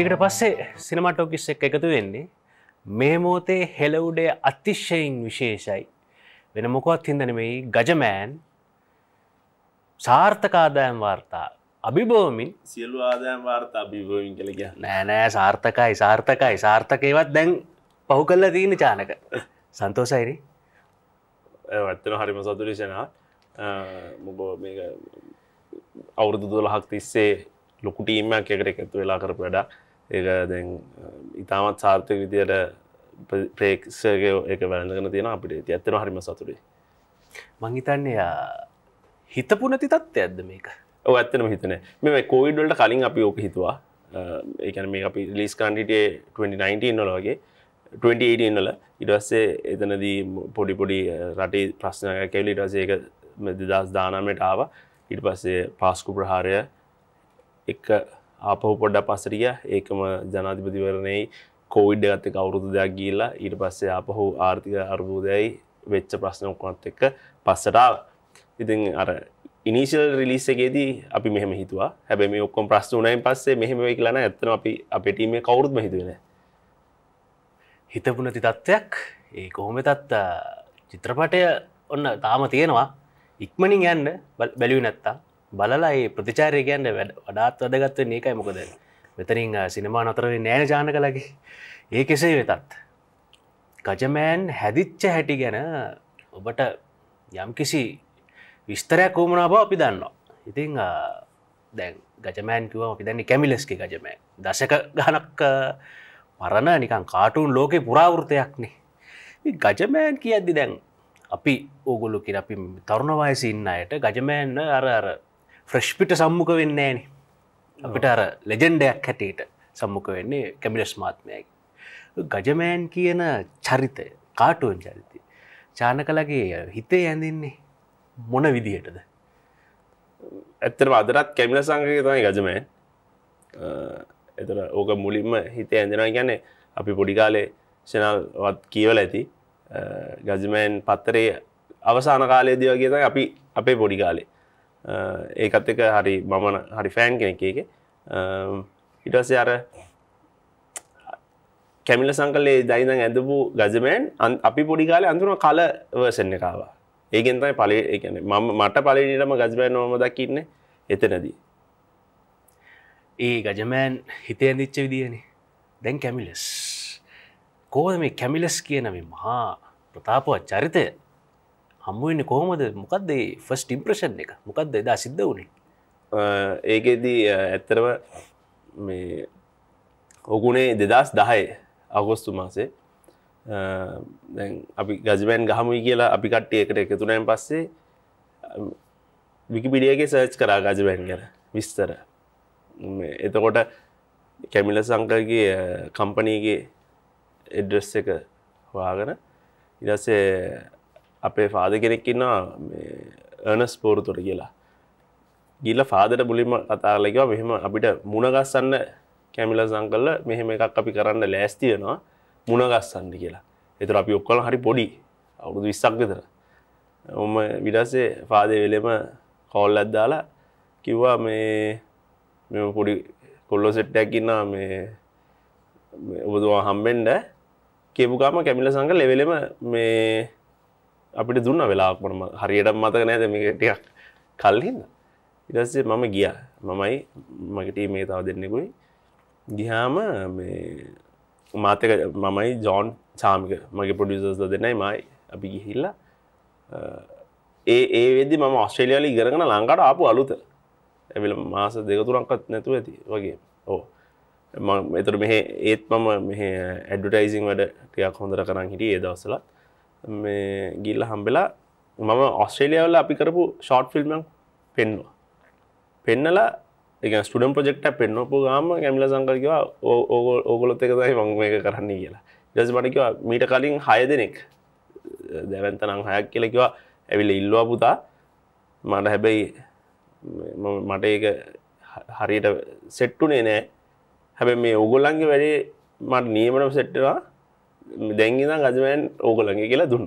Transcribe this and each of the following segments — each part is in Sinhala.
ඒකට පස්සේ සිනමටෝකිස් එක් එකතු වෙන්නේ මේ මෝතේ හෙලවුඩේ අතිශ්‍යයෙන් විශේෂයි වෙන මොකොත් හිදනමයි ගජමෑන් සාර්ථකාදායම් වාර්තා අභිබෝමින් සියලු ආදායම් වාර්තා අභිබෝමින් කළග නෑනෑ සාර්ථකයි සාර්ථකයි සාර්ථකයවත් දැන් පහු කල්ල දීන චානක සන්තෝසයිරි ඇත්තන හරිම සතුරිෂනා අවුරුදු දොල හක් තිස්සේ ලොකුටීමක් එකට එකතු වෙලා කරපු වැඩා ඒක දැන් ඉතාමත් සාර්ථක විදියට ප්‍රේක්ෂකය එක වැළඳගෙන තියෙන අපිට ඇත්තන හරිම සතුරේ මංහිතන්නේ හිතපු නැති තත්ත්ය ඇද මේක ඇත්තනම හිතන මෙම කෝයිඩ්වලට කලින් අපි ඕක හිතුවා ඒකන මේ අපි ලිස් කන්ඩිටේ 2019 නොලවගේ 2018ල ඉඩස්සේ එතනදී පොඩිපොඩි රටේ ප්‍රශ්නය කෙවලි ඉටසේක දෙදස් දානමට ආව ඉට පස්සේ පාස්කු ප්‍රහාරය එක ආපහු පොඩ්ඩ පස්සට ගියා. ඒකම ජනාධිපතිවරණයේ කොවිඩ් එකත් එක්ක අවුරුදු දෙකක් ගිහිල්ලා ඊට පස්සේ ආපහු ආර්ථික අර්බුදයයි වෙච්ච ප්‍රශ්න ඔක්කොත් එක්ක පස්සට ආවා. ඉතින් අර ඉනිශල් රිලිස් එකේදී අපි මෙහෙම හිතුවා. හැබැයි මේ ඔක්කොම ප්‍රශ්න උනායින් පස්සේ මෙහෙම වෙයි කියලා නෑ. ඇත්තටම අපි අපේ ටීම් එක කවුරුත්ම හිතුවේ නෑ. හිතපු නැති තත්ත්වයක්. ඒ කොහොමදත් චිත්‍රපටය ඔන්න තාම තියෙනවා. ඉක්මනින් යන්න බැලුවේ නැත්තා බලලා ඒ ප්‍රතිචාරය කියන්න වැඩ වඩාත් වදගත්ව ඒකයි මොකද මෙතරින් සිනමා නොතරේ නෑන ජාන කලගේ ඒ කෙසේ වෙතත් ගජමෑන් හැදිච්ච හැටි ගැන ඔබට යම් කිසි විස්තරයක් වූමනා බව අපි දන්නවා ඉතිං දැන් ගජමෑන් කිව අපි දැන්නේ කැමිලෙස්කි ගජමෑ දශක ගණක් මරණ නිකන් කාටුන් ලෝකේ පුරාවෘතයක්නේ ගජමෑන් කියද්දි දැන් අපි ඕගොලු කිය අපි තරුණවායසි ඉන්න අයට ගජමෑන්න අර අර ෆ්‍රෙෂ්පිට සම්මුක වෙන්නේන අපිට අර ලෙජෙන්ඩයක් හැටියට සම්මුක වෙන්නේ කැමිලස් මාත්මයකි. ගජමෑන් කියන චරිතය කාටුවන් චරිතය. චානකලගේ හිතේ ඇඳන්නේ මොන විදිහටද. ඇත්තම අදරත් කැමිල සංගය තමයි ගජමෑ එතර ඕක මුලින්ම හිතේ ඇඳෙනවා ගැන අපි පොඩිකාලේ ශනල්වත් කියවල ඇති ගජමෑන් පත්තරේ අවසාන කාලයේදී වගේ අපි අපේ පොඩිකාලේ ඒකත් එක හරි මම හරි ෆෑන් කෙනෙක් එක ඉටස්සේ අර කැමිල සංකලේ දයිදං ඇඳපු ගජමෑන් අපි පොඩි කාලේ අඳුරන කල වර්ෂණ එකවා ඒගෙන් තමයි පලේ එකන මම මට පලනිටම ගජබෑන් නොම දකින්න එතනදී ඒ ගජමෑන් හිතය දිච්ච විදිහනේ දැන් කැමිලස් කෝද මේ කැමිලස් කියනම මහා ප්‍රතාපවත් චරිතය හම්බුවන්නේ කොහොමද මොකක්ද ෆස් ටිම්ප්‍රෂන් එක මොකක්ද එදා සිද්ධ වුණේ ඒකෙදී ඇත්තරව මේ ඔගුණේ දෙදස් දහය අගොස්තු මාසේ දැන් අපි ගජබෑන් ගහමුයි කියලා අපි කට්ටියකට එකතුනෑන් පස්සේ විකිපිඩියගේ සර්ච් කරා ගජබෑන් ගැන විස්තර එතකොට කැමිල සංකල්ගේ කම්පනීගේ එඩ්‍රස් එක හොයාගෙන ඉරසේ අපේ ෆාද කෙනෙක්කින්නා ඒනස් පෝරුතොට කියලා ගිල්ල ෆාදට බුලිම කතාලකිව මෙහෙම අපිට මුණගස්සන්න කැමිල සංකල්ල මෙහෙම එකක් අපි කරන්න ලෑස්තියනවා මුණගස්සන්න කියලා එතුර අපි ඔක්කල හරි පොඩි අවුරුදු විස්සක් විතර ඔම විඩස්සේ ෆාදය වෙලෙම කෝල් ඇද්දාලා කිව්වා මේ මෙම පොඩි කොල්ලො සෙට්ටැක්කින්නා මේ ඔබතුවා හම්බෙන්ඩ කියපුකාම කැමිල සංකල් ලෙවෙලෙම මේ අපිට දුන්න වෙලාක්මටම හරියට මතක නෑද මේ ටිකක් කල්හිද ඉටස්සේ මම ගිය මමයි මගටී මේ තාව දෙන්නෙකුයි ගිහාම මාතක මමයි ජෝන් චාමික මගේ පොඩිසස් දෙන්නයි මයි අපි ගිහිල්ලා ඒ ඒ වෙදි මම ඔස්ට්‍රේලියලි ඉගරගෙන ලංකාට ආපු අලුත ඇවිල මාස දෙකතුරක්කත් නැතුව ඇති වගේ ඕ එතර මෙ ඒත් මම මෙ ඇඩටයිසින් වැඩ ටියක් හොඳර කරන්න හිටිය ඒ දවසලත් මේ ගිල්ල හම්බෙලා මම ඔස්ට්‍රේලියවල අපි කරපු ෂෝට් ෆිල්ම් පෙන්වා පෙන්නලා එක ස්ටඩම් ප්‍රෙක්ට පෙන්නපු ගාම කැමිල සංකල්කිවා ඕ ඕගොලොත් එක තයි මං මේක කරන්න කියලා ජස මටකිවා මීට කලින් හය දෙනෙක් දැවන්තනම් හයක් කියලකිවා ඇවිල ඉල්ලවා පුතා මට හැබැයි මට ඒක හරියට සෙට්ටුනේ නෑ හැබැ මේ ඔගොල්ලන්ගේ වැඩේ මට නියමට සෙට්ටවා දැන්ගිනම් ගජමයන් ඕගොලගේ කියලා දුන්න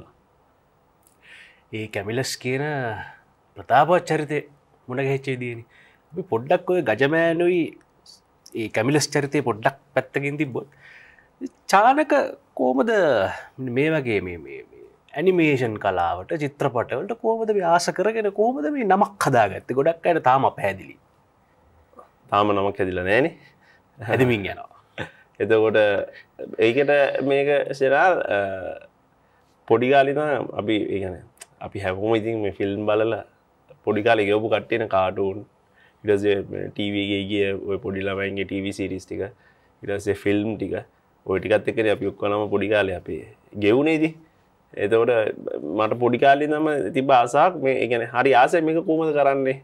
ඒ කැමිලස් කියන ප්‍රතාපත් චරිතය මුණ ගැච්චේ දයන පොඩ්ඩක් ඔය ගජමෑනුයි ඒ කැමිලස් චරිතය පොඩ්ඩක් පැත්තකින් තිබ්බොත් චානක කෝමද මේ වගේ මේ ඇනිමේෂන් කලාවට චිත්‍රපටවලට කෝමද ව්‍යාස කරගෙන කෝමද මේ නමක් හදා ගත්ත ගොඩක් අයට තාම පැදිලි තාම නමක් හැදිල නෑනේ හැදිමින් යනවා එතකොට ඒකට මේක සෙරාල් පොඩිකාලින අපි ඒගන අපි හැකෝම ඉතින් මේ ෆිල්ම් බලල පොඩිකාල ගෙවපු කට්ටෙන කාටුන් ඉටටවගේ ගිය ඔය පොඩිලාමයින්ගේ ටව සිරිස්ටික ඉටසේ ෆිල්ම් ටික ඔයටිකත් එකන අපි ඔක්කොනම පොඩිකාලය අපේ ගෙවුණේදී එතකොට මට පොඩිකාලි නම ති බාසාක් මේ ගැන හරි ආස මේක කෝමද කරන්නේ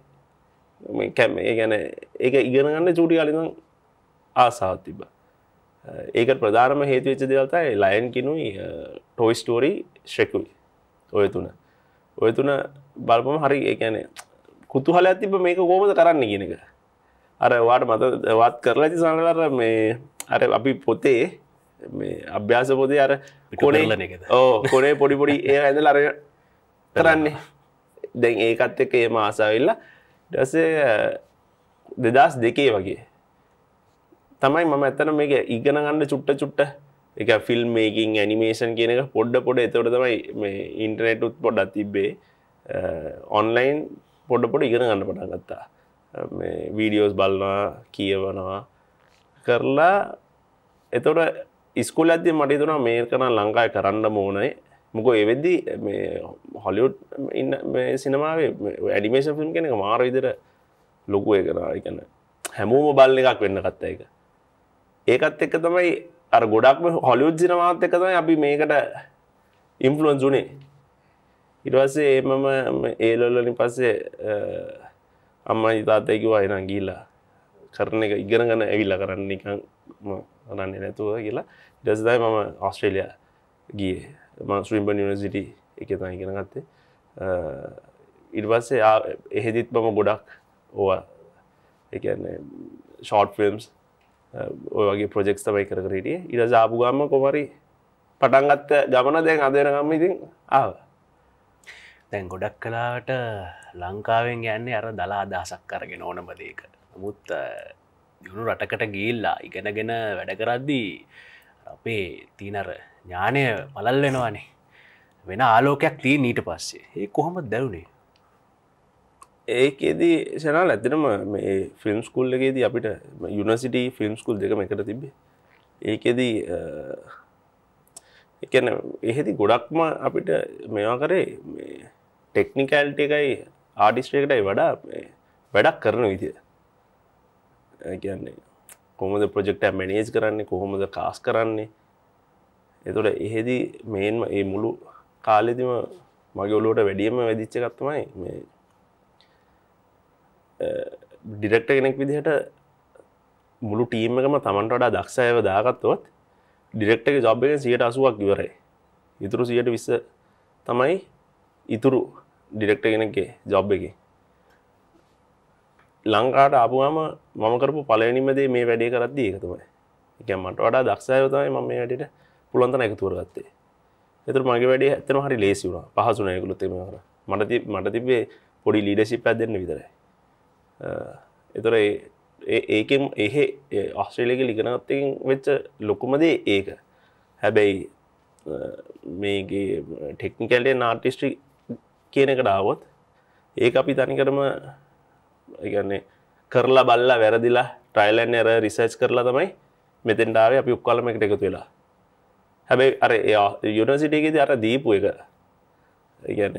කැම ගැන ඒ ඉගෙනගන්න චුටි කාලිනම් ආසාත් තිබා ඒක ප්‍රධානම හේතුවෙච්ච දෙවල්තයි ලයන් කිනුයි ටොයිස්ටෝරි ශ්‍රෙකුයි ඔය තුන ඔය තුන බලපම හරි ඒකැන කුතුහල ඇතිබ මේක ගෝමද කරන්න ගෙනක අරවාට මත වත් කරලා ඇති සනලර මේ අර අපි පොතේ මේ අභ්‍යාස පොතේ අර කොනේ ඕ කොනේ පොඩිපොඩි ඒ ඇඳ ලර කරන්නේ දැන් ඒකත් එක ඒම ආසාවෙල්ලා ඩසේ දෙදස් දෙකේ වගේ තමයි මම ඇතන මේක ඉගෙන ගන්න චුට්ට චුට්ට එක ෆිල්ම් මේකින් ඇනිමේෂන් කියන එක පොඩ්ඩ පොඩ එතවට තමයි මේ ඉන්ටර්නෙටුත් පොඩ්ඩත් තිබ්බේ ඔන්ලයින් පොඩ පොඩ ඉගෙන ගන්න පටන් ගත්තා වීඩියෝස් බලනවා කියවනවා කරලා එතවට ඉස්කුල් ඇති මටි තුනා මේ කරන ලංකායි කරන්න මෝනයි මොක එවෙද්දි හොලිුට් ඉන්න සිනමාවේ ඇඩිමේෂන් ෆිල්ම් කෙනෙක මාර විදිර ලොකුව කරා එකන හැමෝම බල්ල එකක් වෙන්න කත්ත එක ඒකත් එක්ක තමයි අර ගොඩක්ම හොලිුද් සිනමාත් එක්ක තමයි අපි මේකට ඉන්ෆ්ලුවන්ස් උනේ ඊට පස්සේ මම ඒලොල්වලින් පස්සේ අම්මයි තාත්තයි කිව්වා එනං ගිහිල්ලා කරන එක ඉගෙනගෙන ඇවිල්ලා කරන්න නිකන් මම කරන්නේ නැතුව කියලා ඊට පස්සේ තමයි මම ඕස්ට්‍රේලියා ගියේ මම ස්විම්බන් යුනිවර්සිටි එකේ තමයි ඉගෙන ගත්තේ ඊට පස්සේ එහෙදිත් මම ගොඩක් ඕවා ඒ කියන්නේ ෂෝට් ෆිල්ම්ස් ඔයගේ ප්‍රජෙක්ස් තමයි කරකරටිය ඉර ජාපුගම්ම කොමරි පටන්ගත්ත ගමන දැන් අදරගම්ම ඉතින් ආව දැන් ගොඩක් කලාට ලංකාවෙන් යන්නේ අර දලා අදහසක් කරගෙන ඕනමදයක නමුත් දියුණු රටකට ගිල්ලා ඉගෙනගෙන වැඩ කරද්දී අපේ තිීනර ඥානය පලල් වෙනවානේ වෙන ආලෝකයක් තිී නීට පස්සේ ඒ කොහොම දැවුණේ ඒකෙදී සෙනල් ඇතිනම මේ ෆිල්ම් ස්කුල් එකේදී අපිට යුනිසිට ෆිල්ම් ස්කුල් දෙකම එකට තිබේ ඒකෙදී එකන එහෙදි ගොඩක්ම අපිට මේවා කරේ ටෙක්නිකෑල්ට එකයි ආඩිස්ට්‍රේකටයි වඩා වැඩක් කරන විදිය කියන්නේ කොහොමද ප්‍රජෙක්ට මැනේජ් කරන්නේ කොහොමද කාස් කරන්නේ එතුට එහෙදී මෙන්ම ඒ මුළු කාලෙදිම මගේ ඔලුවට වැඩියම වැදිච්ච කත්තමයි මේ ඩිරෙක්ට කෙනෙක් විදිහට මුළු ටීම් එකම තමන්ට වඩා දක්ෂයව දාගත්තොත් ඩිරෙක්ට එක ජොබ්බෙන් සියට අසුවක් ඉවරයි ඉතුරු සියට විස්ස තමයි ඉතුරු ඩිරෙක්ට කෙනගේ ජොබ් එක ලංකාට ආපුවාම මම කරපු පලනිමදේ මේ වැඩේ කරද්දී එකතුමයි එක මට වඩා දක්ෂයවතයි ම මේ වැඩට පුළන්තන එකතුවර ගත්තේ එතර මගේ වැඩේ ඇතන හරි ලේසිවුණ පහසුනයකුළුත් එම කර මට මට තිබේ පොඩි ලීඩසිි පැදන්න විතරයි එතොර ඒකෙන් එහෙ ඔස්ට්‍රේලියක ලිගෙනත්තින් වෙච්ච ලොකුමදේ ඒක හැබැයි මේගේ ටෙක්නිකල්ලේ නාටිස්ට්‍රි කියනකට ආවොත් ඒ අපි තනිකරම ඉගන්නේ කරලා බල්ලා වැරදිලා ට්‍රයිලන් එර රිසර්ච් කරලා තමයි මෙතෙන්ඩාවේ අපි උක්කලම එකට එකතු වෙලා හැබැයි අර යුනිසිටේකෙද අර දීපු එක ඉගැන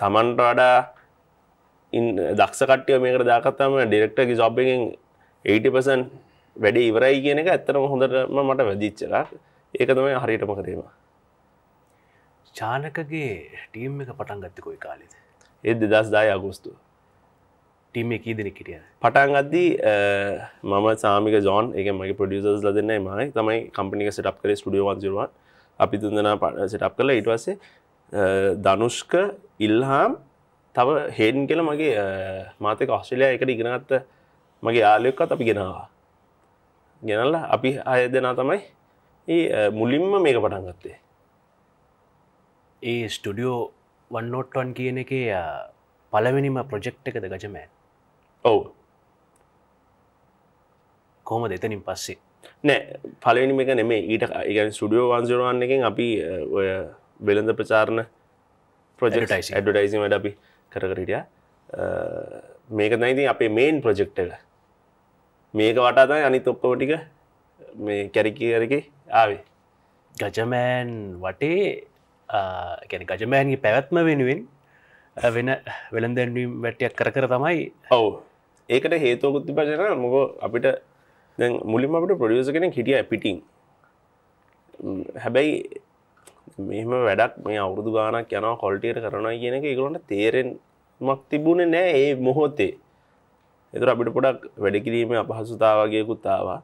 තමන්ටඩා දක්ෂකටය මේක දාකත්තම ඩිරෙක්ටර් ජොබ්බෙන් 80පසන් වැඩේ ඉවරයි කියන එක ඇත්තරම හොඳටම මට වැදිච්චලා ඒක තමයි හරියටම කරේම චානකගේ ටීම් එක පටන් ගත්තකොයි කාලෙද ඒත් දෙදස් දාය අගුස්තු ටීම එකී දෙන කිටිය පටන් අද්දී මම සාමික ජෝන් එක මගේ පොඩියසර්ස් ලදන්න මයි තමයි කම්පිනික සිටප් කරේ ස්ටඩියෝ වන්සිරුවන් අපි තුන්දනා සිටප් කළ ඉටවසේ දනුෂ්ක ඉල්හාම් තව හේන් කෙල මගේ මාතක ඔස්ට්‍රලයා එකට ඉගෙනගත්ත මගේ යාලයොක්කත් අපි ගෙනවා ගෙනල්ල අපි අය දෙනා තමයි ඒ මුලින්ම මේක පටන් ගත්තේ ඒ ස්ටඩියෝ වන්නෝට්ටන් oh කියන එක පළවෙනිම ප්‍රොජෙක්් එකද ගජමෑ ඔවු කොහොම දෙතනින් පස්සේ නෑ පලවෙනිම එක නෙමේ ඊට ඉගන් ස්ටඩියෝ වන්සරුවන් එකෙන් අපි ඔය වෙළඳ ප්‍රචාරණ ප්‍රජෙක්ටයි ඇඩටයිසින් වැඩ අපි කරකරටිය මේක දැයිති අපේ මේන් ප්‍රජෙක්් එක මේක වටාතයි අනි තොක්කෝටික මේ කැරිකරකි ආවේ ගජමෑන් වටේ ගජමෑන්ගේ පැවැත්ම වෙනුවෙන් වෙන වෙළඳැන්වීම් වැටයක් කර කර තමයි ඔව ඒකට හේතෝකුත්ති පජන මොකෝ අපිට දැ මුලින් අපට ප්‍රඩියස කෙන හිටිය පිටිං හැබැයි මෙම වැඩක් මේ අවුරුදු ගානක් යනවා කොල්ටියට කරනවා කියන එක ඒගොල්ලන්ට තේරෙන්මක් තිබුණේ නෑ ඒ මොහොතේ. ඒතර අපිට පොඩක් වැඩ කිරීමේ අපහසුතාවගයකුත් ආවා.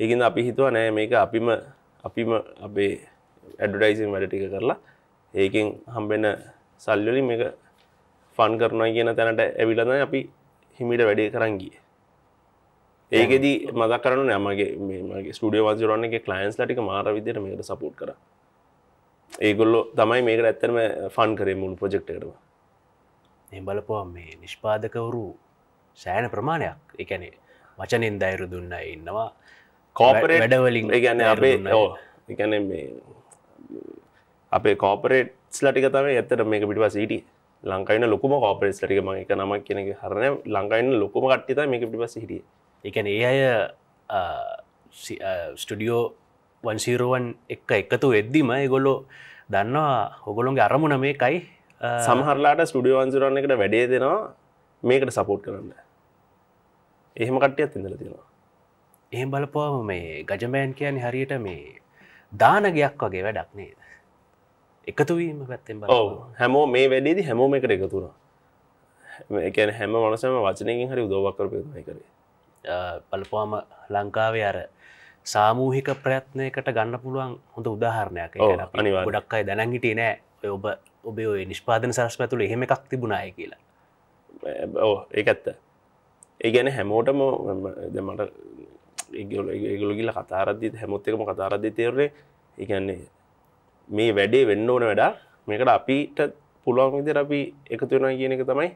ඒකින්ද අපි හිතුවා නෑ මේක අපිම අපිම අපේ ඇඩ්වර්ටයිසින් වැඩ ටික කරලා ඒකෙන් හම්බෙන සල්ලි වලින් මේක ෆන් කරනවා කියන තැනට ඇවිල්ලා තමයි අපි හිමීට වැඩේ කරන් ගියේ. ඒකෙදී මතක් කරන්න නෑ මගේ මේ මගේ ස්ටුඩියෝ වන්සිරවන්නේ ක්ලයන්ස්ලා ටික මාර විදිහට මේකට සපෝට් කරා. ඒගොල්ලො තමයි මේක ඇත්තනම ෆන් කරේ මුළු ප්‍රජෙක්්ටකටම එ බලපුවා මේ නිෂ්පාදකවරු සෑන ප්‍රමාණයක් එකනේ වචනෙන් දෛරු දුන්න ඉන්නවා කෝපරේ වැඩවලින් ගැන අපේ එකන මේ අපේ කෝපරේට් ස්ලටික තමයි ඇත්තට මේක පිටිවා සිට ලංකායින ලොකුම කෝපරේස් ලටික ම එක නමක් කියෙනෙ හරන ලංකායින්න ලොකුම කට්ටිත මේක පිටිපස හිටිය එකන ඒ අය ස්ටඩියෝ වන්ශීරුවන් එක්ක එකතු වෙද්දිම ඒගොල්ලෝ දන්නවා හොගොලොන්ගේ අරමුණ මේකයි සමහරලාට ස්ටඩියෝ අන්සුරන්න එකට වැඩේ දෙනවා මේකට සපෝට් කරන්න එහෙම කට්ටියත් ඉඳල තියෙනවා එහෙම බලපුවම මේ ගජමෑන් කියන හරියට මේ දානගයක් වගේ වැඩක් නේද එකතුවීම පැත්තෙන් ඔව හැමෝ මේ වැඩේදි හැමෝම එකට එකතුුණා එකන හැම මනසම වචනයකින් හරි උදෝවක් කරපය කරේ බලපුවාම ලංකාවේ අර සාමූහික ප්‍රයත්නයකට ගන්න පුළුවන් හොඳ උදාහරණයක් ගොඩක් අයි දැනගිටේ නෑ ඔබ ඔබේ ඔය නිෂ්පාදන සරස්ම ඇතුළ එහෙම එකක් තිබුණය කියලා ඕ ඒකත්ත ඒ ගැන හැමෝටම මට ඒගොල ගිල කතාරදදි හැමොත්තකම කතාරදදි තේරේ ඒගන්නේ මේ වැඩේ වෙන්න ඕන වැඩා මේකට අපිට පුළුවන් විදිර අපි එකතු වෙනවා කියන එක තමයි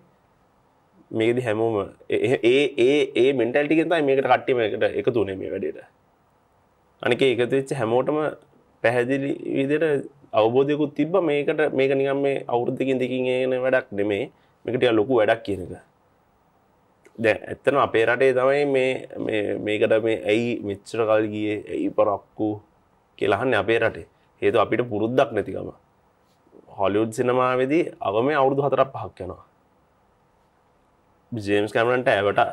මේකදි හැමෝම ඒ ඒ ඒ මෙන්ටල්ටිකෙන්තයි මේකට කට්ටිම එකට එකතුනේ මේ වැඩේට අනික එකතිච්ච හැමෝටම පැහැදිලි විදිට අවබෝධයකුත් තිබ්බ මේකට මේක නිකම් මේ අවුරුද්ධකින් දෙකින් එන වැඩක් නෙමේ මේකට ලොකු වැඩක් කියන එක දැ ඇත්තන අපේ රටේ තමයි මේ මේකට මේ ඇයි මෙච්චර කල් ගිය ඇයි පරක්කු කියලහන්න අපේ රටේ හේතු අපිට පුරුද්දක් නැතිකම හොලිුඩ් සිනමාවෙදී අව මේ අවුරුදු හතරක් පහක් යනවා ජේම්ස් කැමරන්ට ඇවට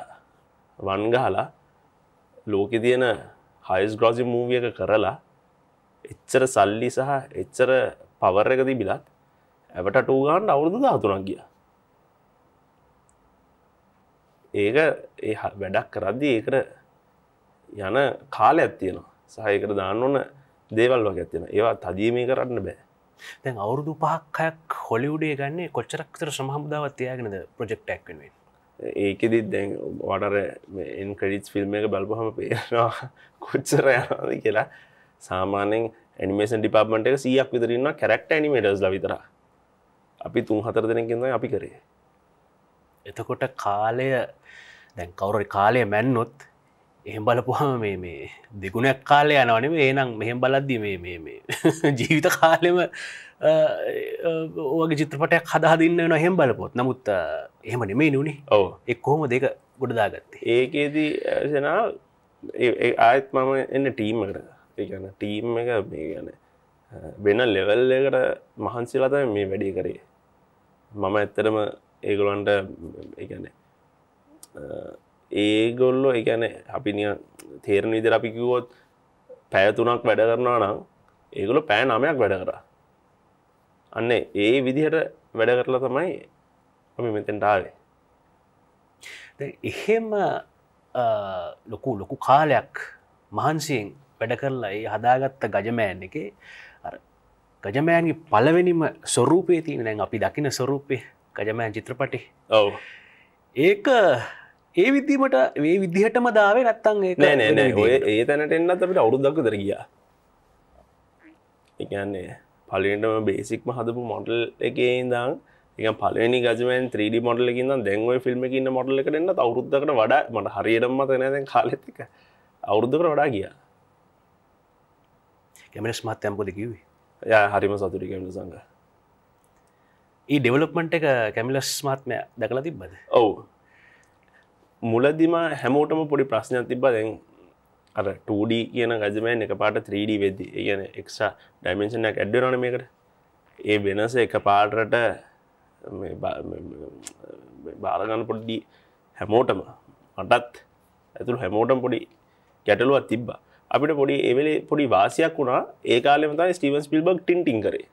වන්ගහලා ලෝකෙ තියෙන හයිස් ග්‍රෝසි මූවිය එක කරලා එච්චර සල්ලි සහ එච්චර පවර එකදී බිලත් ඇවට ටූගාන්ට අවුරුදු දාතුරක් ගිය ඒක ඒ වැඩක් කරද්දි ඒකට යන කාල ඇත්තියනවා සහයකට දාන්න ඕන දේවල් වගේ ඇතියෙන ඒවා තදීමේ කරන්න බෑ දැන් අවුරුදු පහක්හයක් හොලිවුඩේ ගන්නේ කොච්චරක්තර සහමුදාවත් තියගෙනද ප්‍රජෙක්්ටක් වෙනුවෙන් ඒකෙදිත් දැන් වඩර එන් කඩිස් ෆිල්ම් එක බලපුහම පේනවා කොච්චර යනද කියලා සාමානෙන් ඇනිමේෂන් ඩිපර්මට එක සියක් විතරන්න කැරක්ට ඇනිමේටස් ලවිතර අපි තුන් හතර දෙනකින්ද අපි කරේ එතකොට කාලය දැන් කවුර කාලය මැන්නොත් එහෙම බලපුහම මේ මේ දෙගුණක් කාලය යනවනේ ඒනම් මෙහෙම බලද්දි මේ ජීවිත කාලෙම ඕගේ චිත්‍රපටයක් හදාදින්න වෙන හෙම් බලපොත් නමුත් එහෙම නෙමේ නුනේ ඕ එක් කොහොම දෙක ගොඩදාගත්තේ ඒකේදී සනා ආයත් මම එන්න ටීමකට ඒගන ටීම් එක මේ ගැන වෙන ලෙවල් එකට මහන්සිලතම මේ වැඩි කරේ මම ඇත්තරම ඒගොලන්ට ඒගැන ඒගොල්ලෝ ඒගැන අපි නිය තේරණ විදිර අපි කිවොත් පැයතුනක් වැඩ කරනවා නම් ඒගොලො පෑ නමයක් වැඩ කරා අන්න ඒ විදිහට වැඩ කරලා තමයි අපි මෙතෙන්ටාවේ එහෙම ලොකු ලොකු කාලයක් මහන්සියෙන් වැඩ කරලා ඒ හදාගත්ත ගජමෑන් එක ගජමෑන්ගේ පලවෙනිම ස්වරූපය තියෙන දැන් අපි දකින ස්වරූපය ගජමෑන් චිත්‍රපටි ඔව ඒක ඒ විදදිීමට ඒ විදිහටම දාවේ නැත්තන් නෑනෑ ඔය ඒ තැනට එන්නත් අපිට අවුරුද්දක් දරගිය එකන්නේ පලිටම බේසික්ම හදපු මොටල් එකේ දම් එක පලනි ගජමන් 3ඩ මොටලකින්න දැන්ව ෆිල්ම් එකන්න මොටල එකටන්න අවරුද්දකට වඩා මට හරියටම තැන කාලෙතික අවුරුද්ධකට වඩා ගිය කැමෙනස් මත් තැම්පොලිකිවේ ය හරිම සතුරි කැමිල සංග ඒ ඩෙවලොප්මට එක කැමිලස් ස්මාත්මය දැකලා තිබ්බද ඔවු මුලදිම හැමෝටම පොඩි ප්‍රශ්නයක් තිබ දැන් අර 2D කියන ගජමයන් එක පාට 3D වෙද්දි කියන එක්ෂා ඩයිමෙන්ෂනයක් ඇඩ්ඩරන මේකට ඒ වෙනස එක පාටරට බාරගන්න පොඩ්ඩි හැමෝටම අටත් ඇතුළ හැමෝටම් පොඩි ගැටලුවත් තිබ්බා අපිට පොඩි එවෙලේ පොඩි වාසියක් වුණා ඒ කාලෙම තමයි ස්ටීවන් ස්පිල්බර්ග් ටින්ටින් කරේ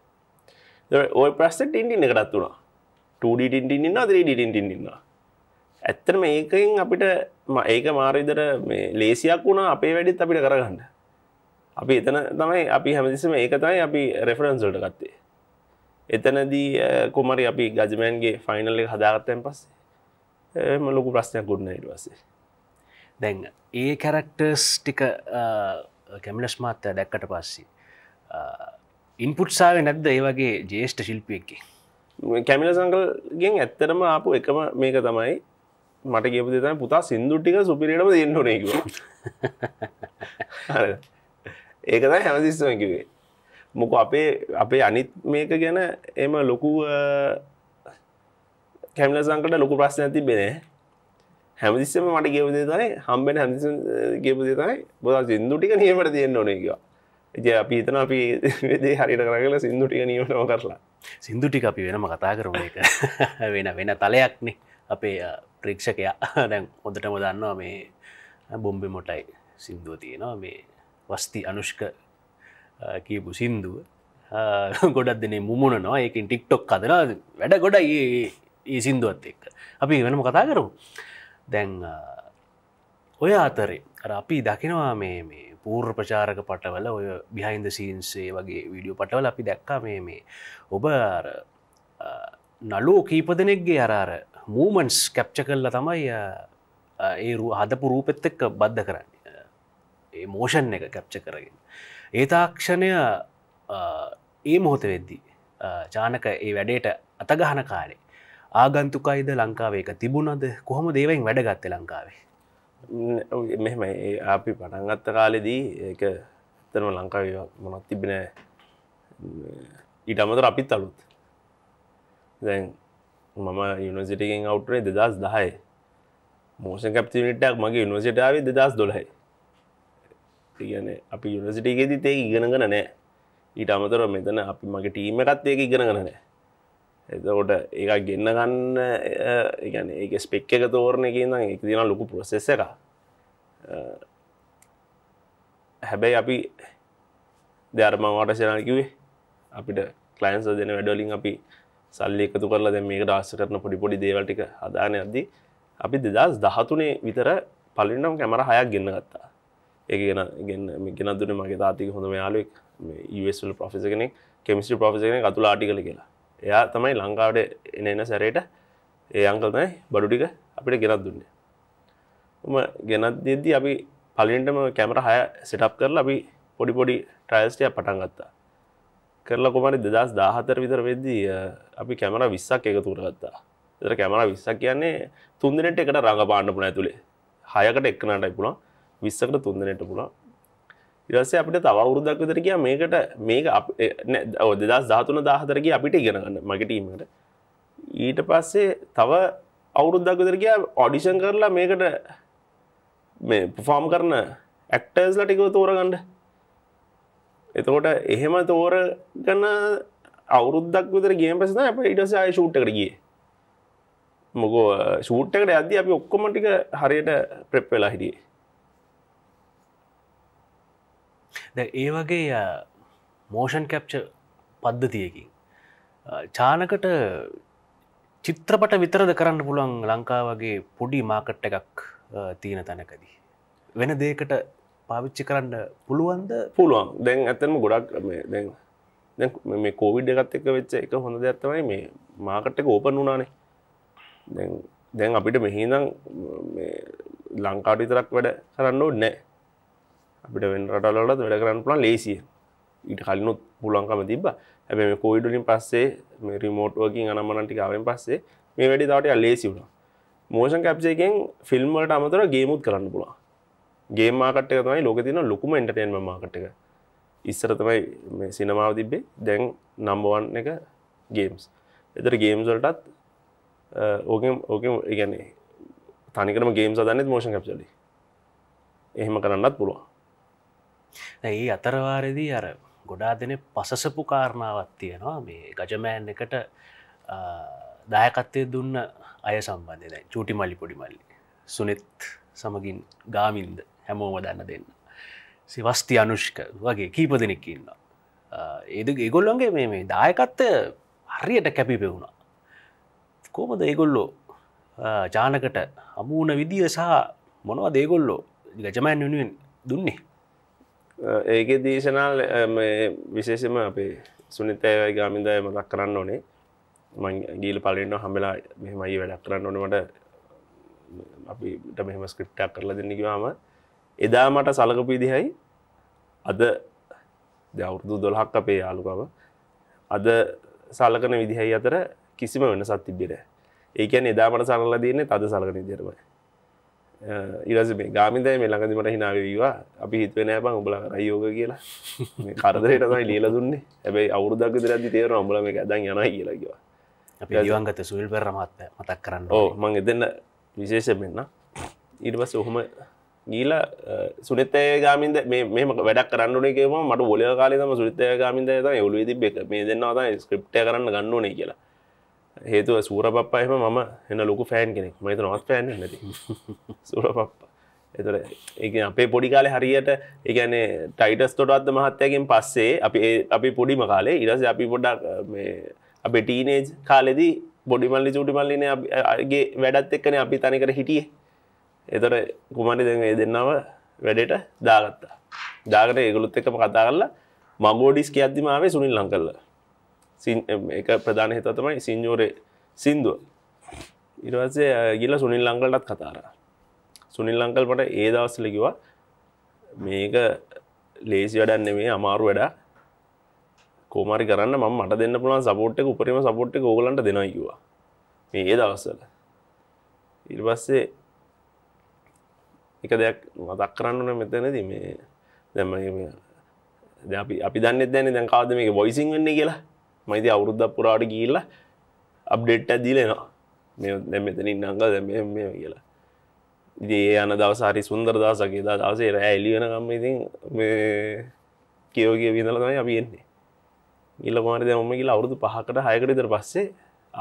ඔය ප්‍රශ්න ටින්ටින් එකටත් වුණා 2D ටින්ටින් ඉන්නවා 3D ටින්ටින් ඉන්නවා ඇත්තට මේකෙන් අපිට ඒක මාරවිදර ලේසියක් වුණා අපේ වැඩිත් අපිට කරගන්න අපි එතන තමයි අපි හැමදිසම ඒක තමයි අපි රෙෆරන්සල්ට ගත්තේ එතනදී කොමරි අපි ගජමෑන්ගේ ෆයිනල් එක හදාගත්තයෙන් පස්සේ ලොකු ප්‍රශ්නයක් ගුන්න ඉට පස්සේ දැන් ඒ කැරක්ටර්ස් ටික කැමිලස් මාත්ත දැක්කට පස්සේ ඉන්පුට්සාාව නැද්ද ඒ වගේ ජේෂ්ට ශිල්පියක්කේ කැමිල සංකල්ගෙන් ඇත්තරම ආපු එකම මේක තමයි මට ගෙපු දෙතන පුතා සිින්දු ටික සුපිරිටම දෙන්න නක ඒකතයි හැමතිස්සම කිවේ මොක අපේ අපේ අනිත් මේක ගැන එම ලොකු කැමල සංකට ලොකු ප්‍රශ්න ඇති බෙනේ හැමතිස්සම මට ගෙව දෙතනයි හම්බෙන හැමි ගෙපු දෙතනයි බොදා සිින්දු ටික නියමට තියෙන්න්න ඕන එක ජය අපි හිතන අපි වෙදේ හරිට කරගල සිින්දු ටික නියමටම කරලා සිින්දු ටික අපි වෙනම කතා කරම එක වෙන වෙන තලයක්නේ අපේ ප්‍රේක්ෂකයා දැන් හොඳටම දන්නවා මේ බොම්බි මොටයි සිින්දුව තියෙනවා මේ වස්ති අනුෂ්ක කියපු සින්දුව ගොඩක් දෙනේ මුමුණනවා ඒකින් ටික්ටොක් කදන වැඩ ගොඩ ඒ සින්දුවත් එක්ක අපි වෙනම කතා කරමු දැන් ඔය අතරේ අපි දකිනවා මේ මේ පූර් ප්‍රචාරක පටවල ඔය බිහයින්ද සීන්සේ වගේ විඩියෝ පටවල අපි දැක්කා මේ මේ ඔබ නලෝ කීප දෙනෙක්ගේ අරාර මූමන්ස් කැප්ච කල්ල තමයි ඒ හදපු රූපෙත් එක්ක බද්ධ කරන්න ඒ මෝෂන් එක කැප්ච කරගෙන ඒ තාක්ෂණය ඒ මොහොත වෙද්දී චානක ඒ වැඩේට අතගහන කාලේ ආගන්තුකයිද ලංකාවේ එක තිබුණද කොහොම දේවයින් වැඩගත්ත ලංකාවේ මෙම අපි පටන්ගත්ත කාලෙදී ඒක තනම ලංකාව මොනත් තිබෙන ඊට අමතර අපිත් අලුත් දැන් මම යුනිසිටකින් අවට්නේ දෙදස් දහයි මෝෂන් කැප්තිනිටක් මගේ යුනිසිටාවේ දෙදස් දොළහයි තියන අපි යුනිසිටේදී තේ ඉගෙනගෙන නෑ ඊට අමතර මෙතන අපි මගේ ටීම එකත් ඒක ඉගෙනගෙන නෑ එතකොට ඒක් ගෙන්න්න ගන්න ඒගැන ඒක ස්පෙක් එක තෝරණ එක නම් එක දින ලොකු ප්‍රොසෙස එක හැබැයි අපි ධර්මවාට සෙනකිවේ අපිට කලයින්ස දෙන වැඩලින් අපි සල්ලි එකතු කරලා දැ මේක ආස කරන පොඩි පොඩි දේවල්ටික අදාන අද්දී අපි දෙදස් දහතුනේ විතර පලින්නම් කැමර හයක් ගන්න ගත්තා ඒ ගෙන ගෙන් ගෙනදුන මගේ තාතික හොඳ යාලුවෙක් ඉවස්ල් පොෆිස කෙනෙක් කෙමිස්ි පොෆිසන කතුල ආටිකල කියලා එයා තමයි ලංකාවට එන එන සැරේට ඒ අංකල්තයි බඩුටික අපිට ගෙනත් දුන්නේ උම ගෙනත් දෙද්දී අපි පලින්ටම කැමර හය සිටප් කරලා අපි පොඩි පොඩි ට්‍රයිස්ටය පටන් ගත්තා කරලා කොමරි දෙදස් දාහතර විතර වෙද්දී අපි කැමර විස්සක් එක තුරගත්තා එතර කැමර විස්සක් කියන්නේ තුන්දිනට එකට රඟපාන්න පුළ ඇතුළේ හයකට එක්නටයි පුළා විස්සකට තුන්දිනට පුළා ඉරස අපිට තව අවුරුදක් විතර කිය මේකට මේක දෙදස් ධාතුන දාහතරගේ අපිට ඉගෙනගන්න මගටීමට ඊට පස්සේ තව අවුරුද්දක් විතර කිය ඔඩිෂන් කරලා මේකට මේ පෆාම් කරන ඇක්ටර්ස්ලටිකව තෝරගන්න එතකොට එහෙම තෝර ගන්න අවුරුද්දක් විතර ගේම් පැසන අප ඉටස අය ෂූට්ටකට ගිය මොකෝ ෂූට්ටකට ඇද අපි ඔක්කොම ටික හරියට ප්‍රෙප් වෙලා හිටියේ ඒ වගේ මෝෂන් කැප්ච පද්ධතියකින් චානකට චිත්‍රපට විතරද කරන්න පුළුවන් ලංකා වගේ පොඩි මාකට් එකක් තියෙන තැනකදී වෙන දේකට පාවිච්චි කරන්න පුළුවන්ද පුළුවන් දැන් ඇතම ගොඩක් මේ දැන් දැ මේ කෝවිඩ් එකත් එක වෙච්ච එක හොඳ ඇත්තවයි මේ මාකට් එක ඕපන් වුණානේ දැන් දැන් අපිට මෙහිදම් ලංකාට විතරක් වැඩ කරන්න නෑ අපිට වෙන් රටලලත් වැඩ කරන්න පුළන් ලේසිය ඉට කලිනුත් පුලන්කම තිබ ඇබ මේ කෝයිඩලින් පස්සේ මේ රිමෝට්ුවකින් අනමනටිකාවෙන් පස්සේ මේ වැඩි තාටය ලේසි වුණා මෝෂන් කැප්සේකෙන් ෆිල්ම්වලට අමතර ගේමුත් කරන්න පුළා ගේ මාකට තමයි ලෝක තින ලොකුම එන්ටර්ටේන්ම මාකට්ක ඉස්සර තමයි සිනමාව තිබ්බේ දැන් නම්බවන් එක ගේම්ස් එතර ගේම්ස්වලටත් ඕකම් ඕකම ඉගැන්නේ තනිකරම ගේම් සදන්නෙත් මෝෂන් කැප්චලි එහෙම කරන්නත් පුළුවන් ඒ අතරවාරදී අර ගොඩා දෙන පසසපු කාරණාවත් තියෙනවා මේ ගජමෑන් එකට දායකත්තය දුන්න අය සම්බන්ධය දැ චුටි මල්ලි පොඩි මල්ලි සුනෙත් සමගින් ගාමින්ද හැමෝම දැන දෙන්න. සිවස්ති අනුෂ්ක වගේ කීප දෙනෙක් ඉන්න. ඒද ඒගොල්ලොන්ගේ මේ දායකත්ත හරියට කැපිපෙවුණා. කෝමද ඒගොල්ලෝ ජානකට හමුවන විදිිය සහ මොනවා දේගොල්ලෝ ගජමයන් වෙනුවෙන් දුන්නේ. ඒක දේශනාල් විශේෂම අපේ සුනිතයවයි ගාමින්දය මදක් කරන්න ඕනේ ගීල පලන්න හමලා මෙහමයි වැඩක් කරන්න ඕනමට අපිට මෙහම ස්ක්‍රප්ටක් කරලා දෙන්නකිවාම එදා මට සලකපු විදිහයි අද දවුරුදු දොළහක් අපේ යාලුකව අද සලකන විදිහයි අතර කිසිම වෙනසක් තිබ්බේ ඒකැන් එදා මට සලලා දන්නේ අද සලකන විදිහටමයි ඉරස මේ ගාමිදය මේ ළඟදිමට හිනාවවීවා අපි හිත්වෙන බං උඹල රයෝග කියලා කරදරයට තමයි ලියල දුන්නේ ඇැයි අවුරුදක් දරදි තේර අඹල මේ ඇදන් යන කියලාකිවා අපි ියවන්ගත සුවිල් පෙරමත්ත මතක් කරන්න ඕ මං එදන්න විශේෂ මෙන්න ඉර්වස ඔහොම ගීල සුනත්තය ගාමින්ද මෙම වැඩක් කරන්නුනේකම මට ොල කාලම සුරිතය ගාමින්ද යවලු ති බෙක මේ දෙන්නවා ස්ක්‍රප්ටය කරන්න ගන්නනේ කියලා හේතුව සූර පප්පාහම මම එන්න ලොකු ෆෑන් කෙනෙක් මත නොත් පෑන් නැති සූර පප්පා එතුර ඒ අපේ පොඩි කාලේ හරියට ඒගැනේ ටයිටස් තොටත්ද මහත්තයකින් පස්සේ අපි අපි පොඩිම කාලේ ඉරස අපි පොඩක් අපේ ටීනේජ් කාලෙදී බොඩිමල්ලි චුටිමල්ලින ගේ වැඩත් එක්කන අපි තනිකර හිටියේ එතොර කුමරි දෙ ඒ දෙන්නව වැඩට දාගත්තා දාගට ඒගුලුත් එකම කතා කරලා මගෝඩිස් කියද්දිමාවේ සුනිල් ලං කරල එක ප්‍රධාන හිත තමයි සිංජෝරේ සින්දුව ඉරවසේ ගිල සුනිල් ලංකලටත් කතාර සුනිල් ලංකල්පට ඒ දවස්සලකිවා මේක ලේසි වැඩන්න මේ අමාරු වැඩා කෝමරි කරන්න ම මට දෙන්න පුළන් සපෝට් එක උපරිම සපෝට් එක ඕගලන්ට දෙනයිකිවා මේ ඒ දවස්සල ඉරිපස්සේ එක දෙයක් මතක් කරන්නන මෙතනද මේ දැම අපි අපි දන්න දැන දැන් කාද මේක බොයිසින් වෙන්නේ කියලා මයිති අවුරුද්ධ පුරාට ගිල්ල අප්ඩේට් ඇදීලෙනවා මෙ දැ මෙතනින් අංග දැම මේ කියලා ඉදේ යන දවසාරි සුන්දර දසගේ දා දවසේ රෑ එලියන ගම්ම ඉතින් කියෝගේ විදලතමයි අපි එන්නේ ඉල්ල මාරද ඔම කියලා අවුරුදු පහකට හයකටතර පස්සේ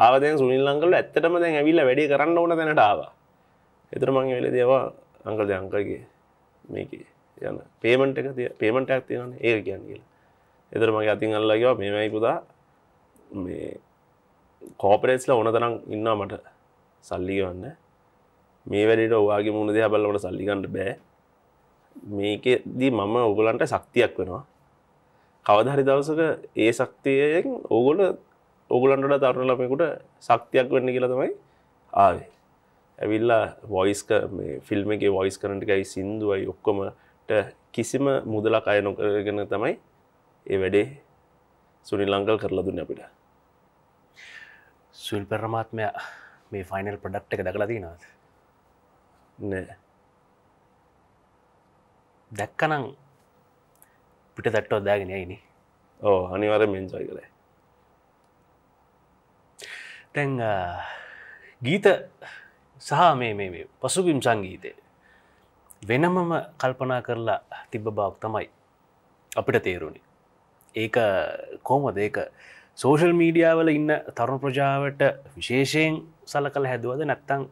ආවදැන් සුනිල්ලංකල ඇත්තටම දැන් ඇවිල්ල වැඩි කරන්න ඕන දැනට ආවා එතර මං වෙල දේවා අංකල් අංකගේ මේක යන පේමට එක පේමට ඇක් තියෙන ඒ කියන් කියලා එතර මගේ අතින් අල්ලගවා මේමයි පුදා මේ කෝපරේස්ල ඕන තරම් ඉන්නා මට සල්ලිගවන්න මේ වැඩට ඔවාගේ මුණ දෙහ බල්ලවට සල්ලිගන්නට බෑ මේකෙදී මම ඔගලන්ට ශක්තියක් වෙනවා කවදහරි දවසක ඒ ශක්තියෙන් ඕගොල ඔගුලන්ට තරුණ ලමෙකුට ශක්තියක් වෙන්න කියලා තමයි ආවේ ඇවිල්ලා වොයිස්ක ෆිල්ම් එක වොයිස් කරනටකයි සින්දුවයි ඔක්කොමට කිසිම මුදලක් අය නොකරගෙන තමයි ඒ වැඩේ සුනි ලංකල් කරලා දුන්න අපිට සුල් පරමාත්මය මේ ෆයිනල් ප්‍රඩක්් එක දකලා තිනද නෑ දැක්කනම් පිට තැට්ටෝ දාගෙන යයිනි ඕ අනිවර මෙන්ජයි කරයි තැන් ගීත සහ මේ පසුබිම් සංගීතය වෙනමම කල්පනා කරලා තිබ්බ බවක් තමයි අපිට තේරුණි ඒක කොහොමද ඒක සෝෂල් මීඩියාවල ඉන්න තරුණ ප්‍රජාවට විශේෂයෙන් සල කළ හැදුවද නැත්තං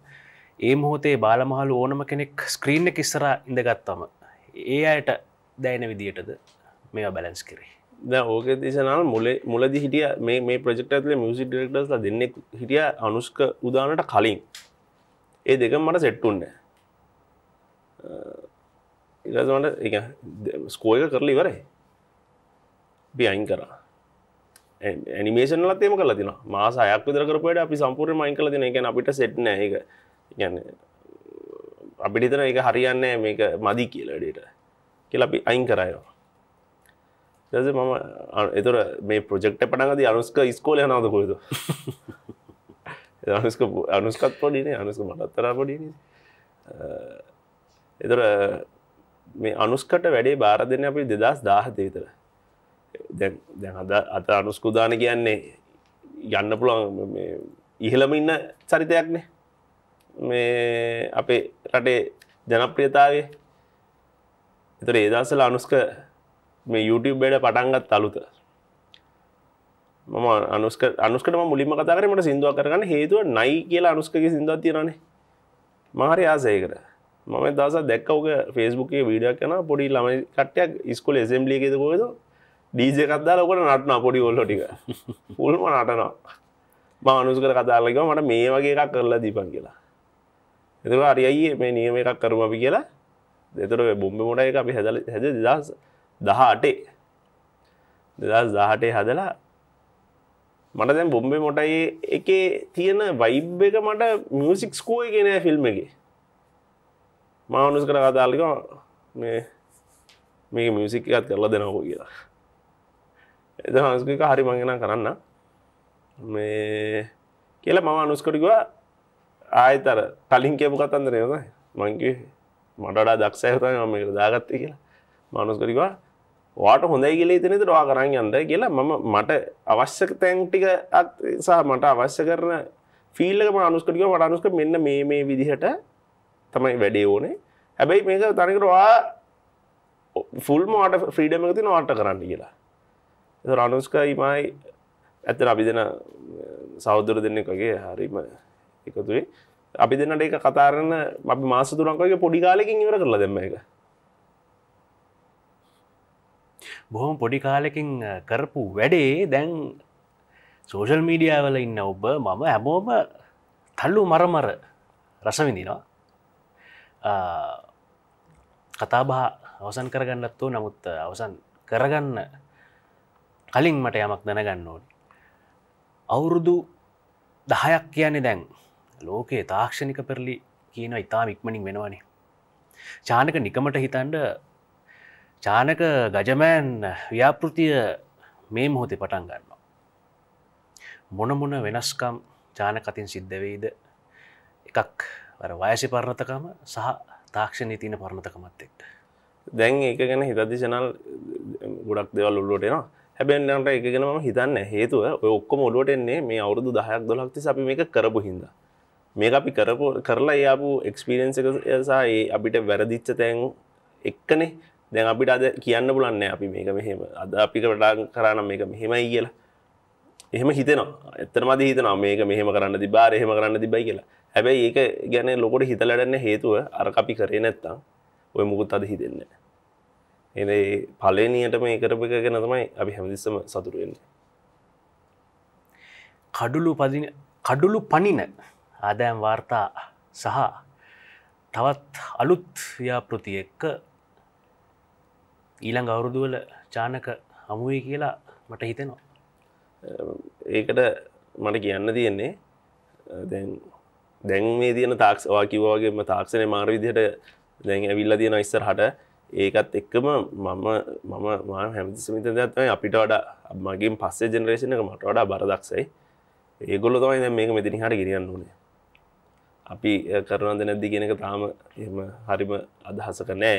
ඒ මොහොතේ බාලමහලු ඕනම කෙනෙක් ස්ක්‍රීන්න කිස්සර ඉඳගත්තම ඒ අයට දැයින විදියටද මේ බැලන්ස් කරේ ද ඕක දේශනල් මුලේ මුලදි හිටිය මේ ප්‍රෙක්ට ඇතුල මියසි ඩෙක්ටස් දෙන්නෙක් හිටිය අනුෂ්ක උදානට කලින් ඒ දෙක මට සෙට්ටුන්ඩ ඉරමට එක ස්කෝයක කරලි වරයි බියයින් කරා ඇනිමේෂන ලතේම කල තින මාස අයක් විදර කරපට අපි සම්පූර් මයින් කල තින එක අපිට සෙට්න එක ගැන අපිට තන එක හරියන්න මේක මදි කියලඩට කියලා අපි අයින් කරයවා ම එතුර මේ ප්‍රජෙක්ට පටගද අනුස්ක ස්කෝල යනාද කොයිද අනුස්ක අනුස්කත් පොඩිනේ අනුස්ක මටත්තරා පොඩින එතර මේ අනුස්කට වැඩේ බාර දෙන්න අපි දෙදස් දාහත විතර දැ හද අත අනුස්කුදාන කියන්නේ යන්න පුළුවන් ඉහළම ඉන්න චරිතයක්නේ මේ අපේ රටේ ජනප්‍රියතාවේ එතර ඒදසල අනුස්ක මේ YouTube බඩ පටන්ගත් අලුත මම අනුස්ක අනුස්කට මුලිම කතාරමට සිින්දුව කරගන්න හේතුව නයි කියලා අනුස්කගේ සිින්දුව තිරන මහරි ආසයකර මම දස දැක්කවක ෆෙස්බුකේ වීඩක් කන පොඩි ළම කට්ටයක් ස්කුල එසම්ලිකෙතකොද ඩීජ කත්දාලකට නටනා පොඩි ඔල්ල ටික පුල්ම නටනවා ම අනුස්කර කතාලක මට මේ වගේ එකක් කරලා දීපන් කියලා එතුක අරියයේ මේ නියම එකක් කරුම අපි කියලා දෙතර බොම්බ මොඩ එක අපි හැදල හැද දස් දහටේ දෙදස් දහටේ හදලා මට දැන් බොම්බේ මොටයි එකේ තියෙන වයිබ් එක මට මියසික් ස්කෝ එක නෑ ෆිල්ම් එක මානුස් කර කතාලික මේ මේ මියසික් එකත් කරලා දෙනකෝ කියලා එද හස්ක හරි මංගෙන කරන්න මේ කියලා මම අනුස්කටිකවා ආයතර තලින් කියපු කතන්දරයද මංකි මටඩා දක්ෂයතම මේක දාගත්ත කියලා මානුස්කරිකවා වාට හොඳයි කියලා ඉතනට වා කරන්න යන්න කියලා මම මට අවශ්‍යක තැන්ටික අත්සා මට අවශ්‍ය කරන ෆිල්ලක අනුස්කටික මට අනුස්ක මෙන්න මේ මේ විදිහට තමයි වැඩේ ඕනේ හැබැයි මේක තනිකරවා ෆුල් මට ෆ්‍රීඩම එකති නවාට කරන්න කියලා එ අනුස්ක ඉමයි ඇතන අපි දෙන සෞද්දර දෙන්නෙක්ගේ හරිම එකතුවේ අපි දෙන්නට එක කතාරන්න අපි මාස තුරන්කගේ පොඩිකාලකින් ඉවර කරලා දෙම එක බොහොම පොඩි කාලෙකින් කරපු වැඩේ දැන් සෝෂල් මීඩියාවල ඉන්න ඔබ මම හැමෝම තල්ලු මරමර රසවිඳිනවා කතාබා අවසන් කරගන්නත්තු නමුත් අවසන් කරගන්න කලින් මට යමක් දැනගන්න ඕනි අවුරුදු දහයක් කියන්නේ දැන් ලෝකයේ තාක්ෂණික පෙරලි කියන ඉතා ඉක්මනින් වෙනවානේ චානක නිකමට හිතන්ඩ චානක ගජමෑන් ව්‍යාපෘතිය මේ මොහොතේ පටන් ගන්නවා. මොනමුණ වෙනස්කම් ජානකතින් සිද්ධවෙයිද එකක් වයසි පරණතකම සහ තාක්ෂණය තියන පරණතකමත් එක්ට. දැන් ඒක ගැන හිතදිශනල් ගොඩක් දෙවල් උල්ලෝටෙනවා හැබැන්නට එකගෙන ම හිතන්න හේතුව ඔක්කොම ඔලුවටෙන්නේ මේ අවුරුදු දහයක් දොලක්ති අපි මේක කරපු හින්දා. මේ අපි කරපු කරලා යාපු එක්ස්පිරෙන්න්ස එකසා ඒ අපිට වැරදිච්ච තැන් එක්කනේ දැන් අපිට අද කියන්න පුලන්න අපි මේක මෙහෙම අද අපිට වඩා කරන්න මේක මෙහෙමයි කියලා එහෙම හිතනවා එතරමද හිතනවා මේක මෙහෙම කරන්න තිබා එහෙම කරන්න තිබයි කියලා හැබැයි ඒක ගැන ලොකොට හිතලටන්න හේතුව අර අපි කරේ නැත්තම් ඔය මුකුත් අද හිතෙන්න එ පලනියට මේ කරප එක ගැන තමයි අපි හැමදිස්සම සතුරුවෙන්නේ කඩුලු පදි කඩුලු පනින ආදෑම් වාර්තා සහ තවත් අලුත් ව්‍යාපෘති එක්ක ඊළං අවුරුදුවල චානක හමුවේ කියලා මට හිතෙනවා. ඒකට මට කියන්න තියෙන්නේ දැන් දැන් මේ තියන තාක්ස්වා කිවවාගේම තාක්ෂණය මාර විදිහට දැන් ඇවිල්ල තියෙන ඉස්සර හට ඒකත් එක්කම මම මම මා හැමතිස්මිත දත්වයි අපිට වඩා මගින් පස්සේ ජනරේෂණ එක මට වඩා බරදක්සයි ඒගොල්ල තමයි දැ මේක මෙතිනි හට ගිරියන්න ඕනේ අපි කරනද නැද්දි කියෙනක තාම එම හරිම අදහසක නෑ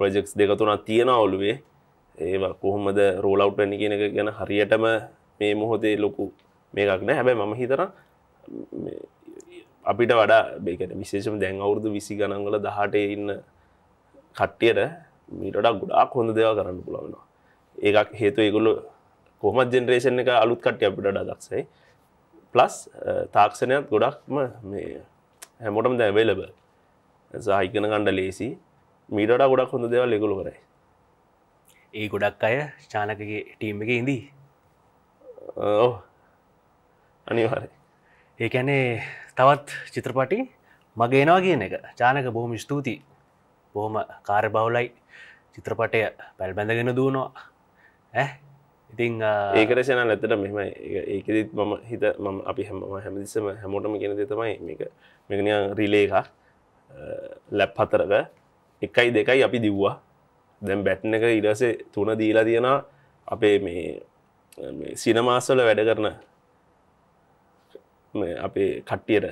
ප්‍රජෙක්ස් දෙකතුනක් තියෙන ඔලුවේ ඒ කොහොමද රෝලවට් වැනි කියන එක ගැන හරියටම මේ මොහොතේ ලොකු මේකක් නෑ හැබැයි මම හිතර අපිට වඩා බේකට විශේෂම දැන් අවුරුදු විසි ගණන්ගල දහටේ ඉන්න කට්ටියට මීටඩක් ගොඩාක් හොඳ දෙවා කරන්න පුළවෙනවා ඒකක් හේතු ඒගොල්ලු කොහමත් ජෙනරේෂන් එක අලුත් කට්ටිය අපිට දක්සයි ප්ලස් තාක්ෂණයත් ගොඩක්ම මේ හැමොටම දැවේලබ සහ ඉගෙන ගණ්ඩ ලේසි මීටඩ ගොඩක් හොඳ දෙවල් එකගුළු කරයි ඒ ගොඩක් අය චානකගේ ටීම් එක ඉදී ඕ අනිවාර ඒකැනේ තවත් චිත්‍රපටි මගේ නවා කියන එක චානක බොහොම ස්තුතියි බොහොම කාර බවුලයි චිත්‍රපටය පැල්බැඳගෙන දූනවා ඇ ඉතිං ඒකරශන ඇතට මෙම ඒකෙදත් මම හිත ම අපි හැම හැමදිසම හැමෝටම කියෙන දෙතමයි මේක මෙගනිය රිලේකා ලැප් හතරක එකයි දෙකයි අපි දිව්වා දැම් බැට්න එක ඉඩස තුන දීලා තියෙන අපේ මේ සිනමාස්සල වැඩ කරන අපේ කට්ටියට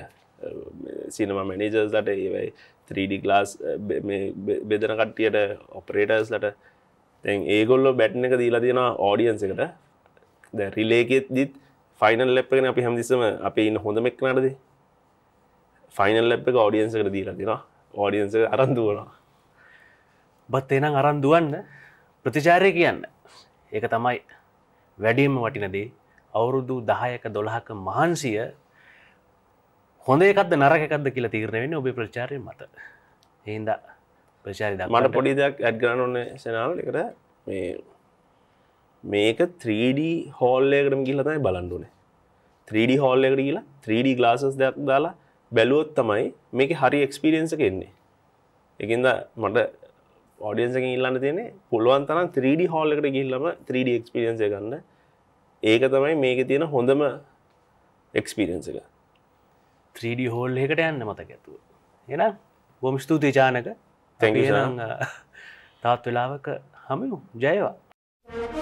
සිනම මැනජර්ස්ලට ඒවයි 3D ගලාස් බෙදන කට්ටියට ඔපරේටර්ස් ලට තැන් ඒගොල්ලො බැට්න එක දීලා තියෙන ඕඩියන්ස එකට ද රිලේකෙත් දිත් ෆයිනල් ලැප්ගෙන අපි හැමදිසම අප ඉන්න හොඳමෙක් නටද ෆයිනල් ලැප් එක ෝඩියන්සකට දීලා තිෙන ඕඩියන්ස අරන්දුවනා ඔබත් එනම් අරන් දුවන්න ප්‍රතිචාරය කියන්න ඒක තමයි වැඩියම වටිනදේ අවුරුදු දහයක දොළහක මහන්සිය හොඳ එකක්ද නරකකක්ද කියලා තීරණය වෙන්නේ ඔබේ ප්‍රචාරය මත එහින්ද ප්‍රචාරය මට පොඩි දෙයක් ඇඩ්ගන්න ඔන්න සෙනාවල එකට මේ මේක 3D හෝල්ලයකටම කියලා තමයි බලන්නුනේ 3D හෝල් එකට කියලා 3D ගලාසස් දෙයක් දාලා බැලුවොත් තමයි මේක හරි එක්ස්පිරියන්සක එන්නේ එකින්ද මට ඔඩියන්සක ඉල්ලන්න තියෙන පුළුවන් තරම් 3D හෝල් එකට ගිහිල්ලම 3D එක්ස්පිරියන්ස් එක ගන්න. ඒක තමයි මේකේ තියෙන හොඳම එක්ස්පිරියන්ස් එක. 3D හෝල් එකට යන්න මතක ඇතුව. එහෙනම් බොහොම ස්තුතියි චානක. Thank you sir. තාත් වෙලාවක හමු. ජයවා. Thank you.